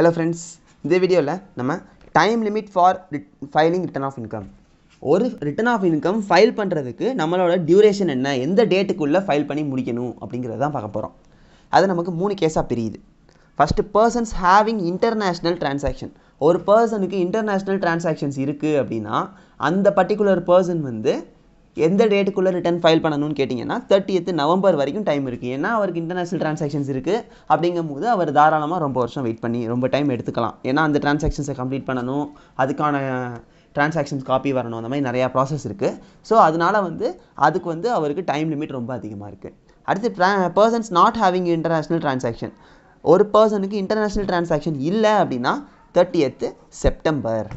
hello friends இந்த வீடியோவில் நம்ம time limit for filing return of income ஒரு ரிட்டர்ன் ஆஃப் இன்கம் ஃபைல் பண்ணுறதுக்கு நம்மளோட டியூரேஷன் என்ன எந்த டேட்டுக்குள்ளே ஃபைல் பண்ணி முடிக்கணும் அப்படிங்கிறத தான் பார்க்க போகிறோம் அது நமக்கு மூணு கேஸாக பிரியுது first persons having international transaction ஒரு பர்சனுக்கு இன்டர்நேஷ்னல் டிரான்சாக்ஷன்ஸ் இருக்குது அப்படின்னா அந்த பர்டிகுலர் பர்சன் வந்து எந்த டேட்டுக்குள்ளே ரிட்டன் ஃபைல் பண்ணணும்னு கேட்டிங்கன்னா தேர்ட்டி நவம்பர் வரைக்கும் டைம் இருக்குது ஏன்னா அவருக்கு இன்டர்நேஷனல் ட்ரான்சாக்ஷன்ஸ் இருக்குது அப்படிங்கும்போது அவர் தாராளமாக ரொம்ப வருஷம் வெயிட் பண்ணி ரொம்ப டைம் எடுத்துக்கலாம் ஏன்னா அந்த ட்ரான்சாக்ஷன்ஸை கம்ப்ளீட் பண்ணணும் அதுக்கான ட்ரான்சாக்ஷன்ஸ் காப்பி வரணும் அந்த மாதிரி நிறையா ப்ராசஸ் இருக்குது ஸோ அதனால் வந்து அதுக்கு வந்து அவருக்கு டைம் லிமிட் ரொம்ப அதிகமாக இருக்குது அடுத்து two persons not having international transaction ஒரு பர்சனுக்கு இன்டர்நேஷ்னல் ட்ரான்சாக்ஷன் இல்லை அப்படின்னா தேர்ட்டி செப்டம்பர்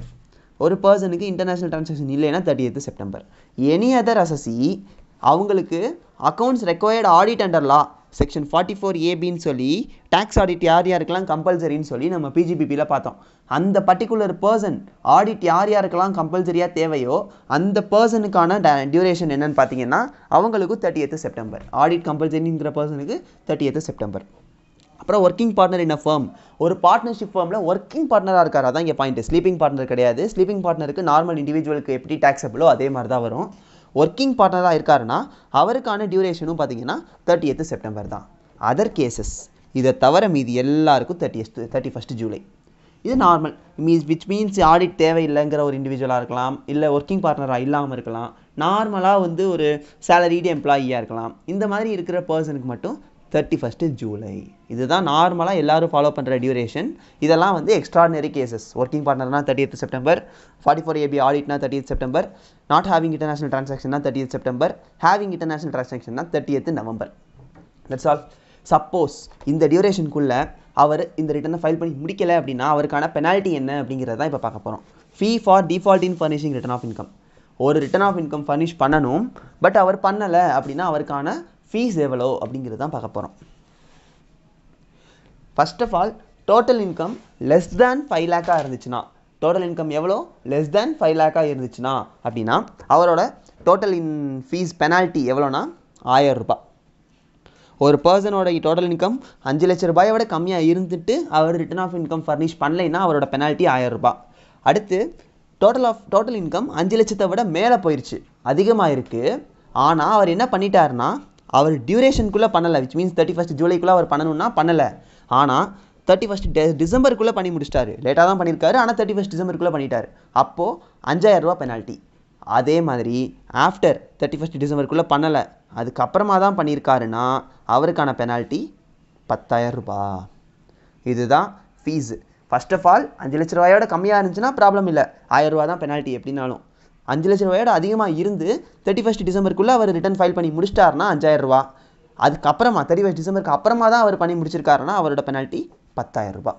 ஒரு பர்சனுக்கு இன்டர்நேஷ்னல் ட்ரான்சாக்ஷன் இல்லைன்னா thirty eight September any other assessee அவங்களுக்கு accounts required audit under law section forty four ஏபின்னு சொல்லி டேக்ஸ் ஆடிட் யார் யாருக்கெல்லாம் கம்பல்சரின்னு சொல்லி நம்ம பிஜிபிபியில் பார்த்தோம் அந்த பர்டிகுலர் பர்சன் ஆடிட் யார் யாருக்கெல்லாம் கம்பல்சரியாக தேவையோ அந்த பர்சனுக்கான டியூரேஷன் என்னென்னு பார்த்தீங்கன்னா அவங்களுக்கும் தேர்ட்டி எய்த் செப்டம்பர் ஆடிட் கம்பல்சரிங்கிற பர்சனுக்கு தேர்ட்டி எய்த் செப்டம்பர் அப்புறம் working partner in a firm ஒரு பார்ட்னர்ஷிப் ஃபார்மில் ஒர்க்கிங் பார்ட்னராக இருக்கார் அதான் இங்கே பாயிண்ட் ஸ்லீப்பிங் பார்ட்னர் கிடையாது ஸ்லீப்பிங் பார்ட்னருக்கு நார்மல் இண்டிவிஜுவலுக்கு எப்படி டேக்ஸபிளோ அதே மாதிரி தான் வரும் ஒர்க்கிங் பார்ட்னராக இருக்காருன்னா அவருக்கான டியூரேஷனும் பார்த்தீங்கன்னா தேர்ட்டி எத்து செப்டம்பர் தான் அதர் கேசஸ் இதை தவிர மீது எல்லாருக்கும் தேர்ட்டி எஸ்ட் தேர்ட்டி ஃபஸ்ட்டு ஜூலை இது normal means which means audit தேவையில்லைங்கிற ஒரு இண்டிவிஜுவலாக இருக்கலாம் இல்லை ஒர்க்கிங் பார்ட்னராக இல்லாமல் இருக்கலாம் நார்மலாக வந்து ஒரு சேலரிடு எம்ப்ளாயியாக இருக்கலாம் இந்த மாதிரி இருக்கிற பர்சனுக்கு மட்டும் தேர்ட்டி ஃபஸ்ட்டு ஜூலை இதுதான் நார்மலாக எல்லோரும் ஃபாலோ பண்ணுற டியூரேஷன் இதெல்லாம் வந்து எக்ஸ்ட்ராடினரி கேசஸ் ஒர்க்கிங் பார்ட்னர்னா thirty September forty four AB ஆடிட்னா thirty September not having international ட்ரான்சாக்ஷன்னா தேர்ட்டி செப்டம்பர் ஹேவிங் இன்டர்நேஷனல் ட்ரான்சாக்ஷன்னா thirty November that's all suppose இந்த டியூரேஷனுக்குள்ளே அவர் இந்த ரிட்டர்னை ஃபைல் பண்ணி முடிக்கலை அப்படின்னா அவருக்கான பெனால்ட்டி என்ன அப்படிங்கிறத தான் இப்போ பார்க்க போகிறோம் fee for default in furnishing return of income ஒரு ரிட்டர்ன் ஆஃப் இன்கம் ஃபர்னிஷ் பண்ணணும் பட் அவர் பண்ணலை அப்படின்னா அவருக்கான ஃபீஸ் எவ்வளோ அப்படிங்கிறது தான் பார்க்க போகிறோம் first of all total income less than five லேக்காக இருந்துச்சுன்னா டோட்டல் இன்கம் எவ்வளோ லெஸ் தேன் ஃபைவ் லேக்காக இருந்துச்சுன்னா அப்படின்னா அவரோட டோட்டல் இன் ஃபீஸ் பெனால்ட்டி எவ்வளோனா ஆயரூபா ஒரு பர்சனோட டோட்டல் இன்கம் அஞ்சு லட்ச ரூபாயை விட கம்மியாக இருந்துட்டு அவர் ரிட்டர்ன் ஆஃப் இன்கம் ஃபர்னிஷ் பண்ணலைன்னா அவரோட பெனால்ட்டி ஆயரூபா அடுத்து டோட்டல் ஆஃப் டோட்டல் இன்கம் அஞ்சு லட்சத்தை விட மேலே போயிடுச்சு அதிகமாக இருக்குது ஆனால் அவர் என்ன பண்ணிட்டாருன்னா அவர் டியூரேஷனுக்குள்ளே பண்ணலை விச் மீன்ஸ் தேர்ட்டி ஃபஸ்ட் ஜூலைக்குள்ளே அவர் பண்ணணும்னா பண்ணலை ஆனால் தேர்ட்டி ஃபஸ்ட் டெ டிசம்பருக்குள்ளே பண்ணி முடிச்சிட்டாரு லேட்டாக தான் பண்ணியிருக்காரு ஆனால் தேர்ட்டி ஃபஸ்ட் டிசம்பருக்குள்ளே பண்ணிட்டார் அப்போது அஞ்சாயிரரூபா பெனால்ட்டி அதே மாதிரி ஆஃப்டர் தேர்ட்டி ஃபஸ்ட் டிசம்பருக்குள்ளே பண்ணலை அதுக்கப்புறமா தான் பண்ணியிருக்காருன்னா அவருக்கான பெனால்ட்டி பத்தாயிரரூபா இதுதான் ஃபீஸு ஃபஸ்ட் ஆஃப் ஆல் அஞ்சு லட்ச ரூபாயோட கம்மியாக இருந்துச்சுன்னா ப்ராப்ளம் இல்லை ஆயிரரூபா தான் பெனால்ட்டி எப்படின்னாலும் அஞ்சு லட்சம் ரூபாயோட அதிகமாக இருந்து தேர்ட்டி ஃபஸ்ட் டிசம்பருக்குள்ளே அவர் ரிட்டன் ஃபைல் பண்ணி முடிச்சிட்டாருனா ரூபா அதுக்கப்புறமா தேர்ட்டி ஃபஸ்ட் டிசம்பருக்கு அப்புறமா தான் அவர் பண்ணி முடிச்சிருக்காருனா அவரோட பெனால்ட்டி ரூபா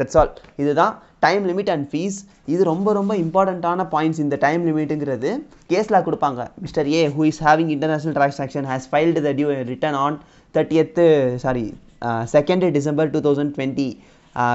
தட்ஸ் ஆல் இதுதான் டைம் லிமிட் அண்ட் ஃபீஸ் இது ரொம்ப ரொம்ப இம்பார்ட்டண்ட்டான பாயிண்ட்ஸ் இந்த டைம் லிமிட்டுங்கிறது கேஸில் கொடுப்பாங்க mister A who is having international transaction has filed the due return on thirtieth sorry second December two thousand twenty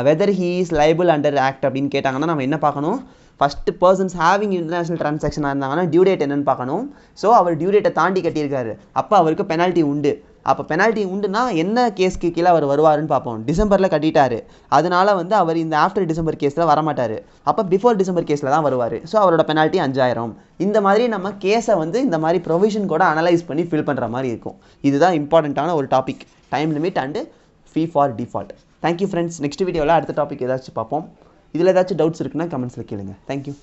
whether he is liable under act அப்படின்னு கேட்டாங்கன்னா நம்ம என்ன பார்க்கணும் ஃபஸ்ட்டு பர்சன்ஸ் ஹேவிங் இன்டர்நேஷனல் ட்ரான்சாக்ஷனாக இருந்தாங்கன்னா டியூ டேட் என்னென்னு பார்க்கணும் so அவர் due டேட்டை தாண்டி கட்டியிருக்காரு அப்போ அவருக்கு பெனால்ட்டி உண்டு அப்போ பெனால்ட்டி உண்டுனா என்ன கேஸ்க்கு கீழே அவர் வருவாருன்னு பார்ப்போம் டிசம்பரில் கட்டிட்டாரு அதனால வந்து அவர் இந்த ஆஃப்டர் டிசம்பர் கேஸில் வரமாட்டார் அப்போ பிஃபோர் டிசம்பர் கேஸில் தான் வருவார் ஸோ அவரோட பெனால்ட்டி அஞ்சாயிரம் இந்த மாதிரி நம்ம கேஸை வந்து இந்த மாதிரி ப்ரொவிஷன் கூட அனலைஸ் பண்ணி ஃபில் பண்ணுற மாதிரி இருக்கும் இதுதான் இம்பார்ட்டண்ட்டான ஒரு topic time limit and fee for default thank you friends next வீடியோவில் அடுத்த டாபிக் ஏதாச்சும் பார்ப்போம் இதில் ஏதாச்சும் டவுட்ஸ் இருக்குன்னா கமெண்ட்ஸில் கேளுங்க தேங்க்யூ